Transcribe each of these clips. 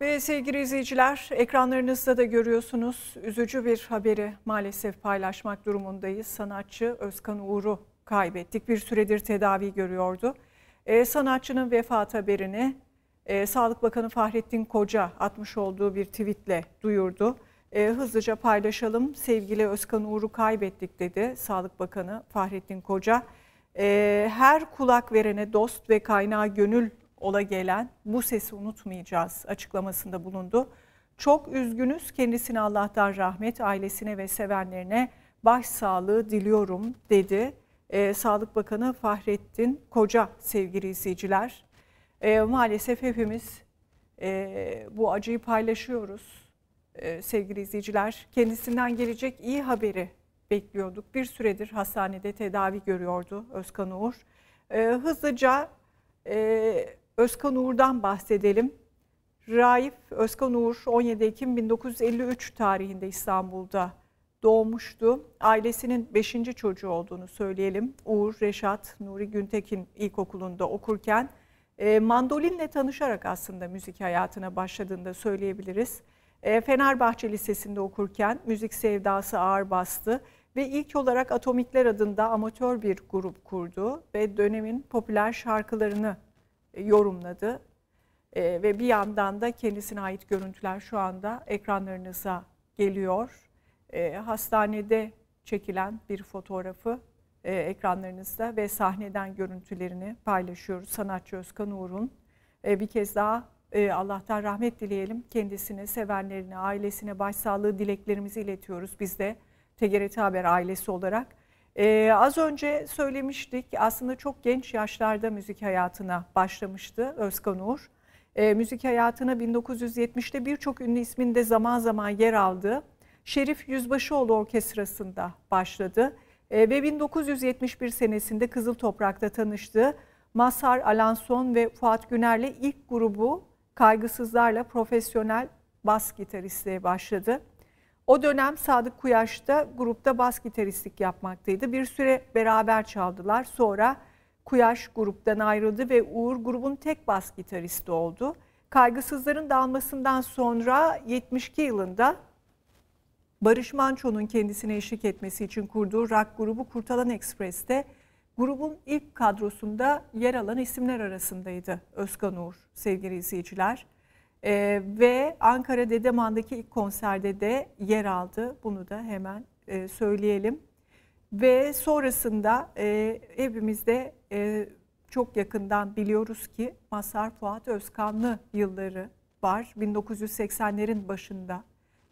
Ve sevgili izleyiciler ekranlarınızda da görüyorsunuz üzücü bir haberi maalesef paylaşmak durumundayız. Sanatçı Özkan Uğur'u kaybettik. Bir süredir tedavi görüyordu. Ee, sanatçının vefat haberini e, Sağlık Bakanı Fahrettin Koca atmış olduğu bir tweetle duyurdu. E, hızlıca paylaşalım. Sevgili Özkan Uğur'u kaybettik dedi Sağlık Bakanı Fahrettin Koca. E, her kulak verene dost ve kaynağı gönül ola gelen bu sesi unutmayacağız açıklamasında bulundu. Çok üzgünüz kendisine Allah'tan rahmet, ailesine ve sevenlerine başsağlığı diliyorum dedi. Ee, Sağlık Bakanı Fahrettin Koca sevgili izleyiciler. Ee, maalesef hepimiz e, bu acıyı paylaşıyoruz ee, sevgili izleyiciler. Kendisinden gelecek iyi haberi bekliyorduk. Bir süredir hastanede tedavi görüyordu Özkan Uğur. Ee, hızlıca e, Özkan Uğur'dan bahsedelim. Raif Özkan Uğur 17 Ekim 1953 tarihinde İstanbul'da doğmuştu. Ailesinin 5. çocuğu olduğunu söyleyelim. Uğur, Reşat, Nuri Güntekin ilkokulunda okurken e, mandolinle tanışarak aslında müzik hayatına başladığını da söyleyebiliriz. E, Fenerbahçe Lisesi'nde okurken müzik sevdası ağır bastı ve ilk olarak Atomikler adında amatör bir grup kurdu ve dönemin popüler şarkılarını e, yorumladı. E, ve bir yandan da kendisine ait görüntüler şu anda ekranlarınıza geliyor. E, hastanede çekilen bir fotoğrafı e, ekranlarınızda ve sahneden görüntülerini paylaşıyoruz. Sanatçı Özkan Uğur'un e, bir kez daha e, Allah'tan rahmet dileyelim. Kendisine, sevenlerine, ailesine başsağlığı dileklerimizi iletiyoruz. Biz de TGRT Haber ailesi olarak ee, az önce söylemiştik aslında çok genç yaşlarda müzik hayatına başlamıştı Özkan Uğur. Ee, müzik hayatına 1970'te birçok ünlü ismin de zaman zaman yer aldı Şerif Yüzbaşıoğlu Orkestrası'nda başladı. Ee, ve 1971 senesinde Kızıl Toprak'ta tanıştı Masar Alanson ve Fuat Güner'le ilk grubu Kaygısızlar'la profesyonel bas gitaristliğe başladı. O dönem Sadık Kuyaş da grupta bas gitaristlik yapmaktaydı. Bir süre beraber çaldılar. Sonra Kuyaş gruptan ayrıldı ve Uğur grubun tek bas gitaristi oldu. Kaygısızların dağılmasından sonra 72 yılında Barış Manço'nun kendisine eşlik etmesi için kurduğu rock grubu Kurtalan Express'te grubun ilk kadrosunda yer alan isimler arasındaydı Özkan Uğur sevgili izleyiciler. E, ve Ankara Dedeman'daki ilk konserde de yer aldı. Bunu da hemen e, söyleyelim. Ve sonrasında e, evimizde e, çok yakından biliyoruz ki Masar Fuat Özkanlı yılları var. 1980'lerin başında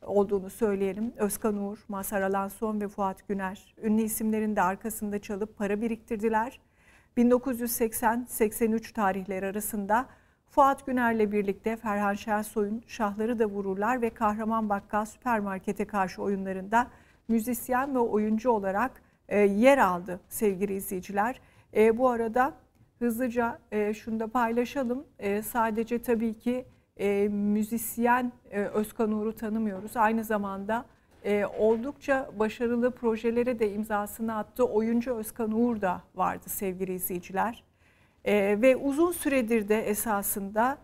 olduğunu söyleyelim. Özkan Uğur, Mazhar Alanson ve Fuat Güner ünlü isimlerin de arkasında çalıp para biriktirdiler. 1980-83 tarihleri arasında Fuat Güner'le birlikte Ferhan Şensoy'un Şahları da Vururlar ve Kahraman Bakkal Süpermarkete karşı oyunlarında müzisyen ve oyuncu olarak e, yer aldı sevgili izleyiciler. E, bu arada hızlıca e, şunu da paylaşalım. E, sadece tabii ki e, müzisyen e, Özkan Uğur'u tanımıyoruz. Aynı zamanda e, oldukça başarılı projelere de imzasını attı. Oyuncu Özkan Uğur da vardı sevgili izleyiciler. E, ve uzun süredir de esasında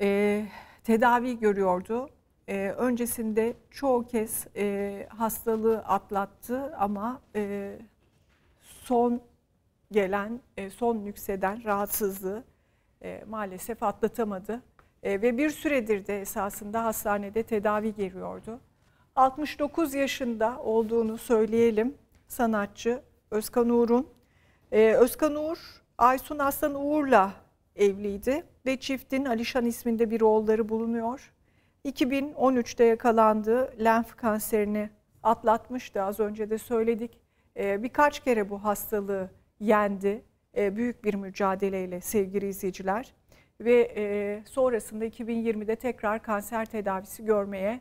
e, tedavi görüyordu. E, öncesinde çoğu kez e, hastalığı atlattı ama e, son gelen, e, son nükseden rahatsızlığı e, maalesef atlatamadı. E, ve bir süredir de esasında hastanede tedavi görüyordu. 69 yaşında olduğunu söyleyelim sanatçı Özkan Uğur'un. E, Özkan Uğur Aysun Aslan Uğur'la evliydi ve çiftin Alişan isminde bir oğulları bulunuyor. 2013'te yakalandı. Lenf kanserini atlatmıştı az önce de söyledik. Ee, birkaç kere bu hastalığı yendi. Ee, büyük bir mücadeleyle sevgili izleyiciler. Ve ee, sonrasında 2020'de tekrar kanser tedavisi görmeye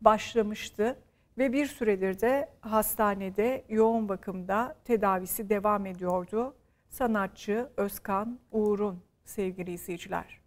başlamıştı. Ve bir süredir de hastanede yoğun bakımda tedavisi devam ediyordu sanatçı Özkan Uğur'un sevgili izleyiciler.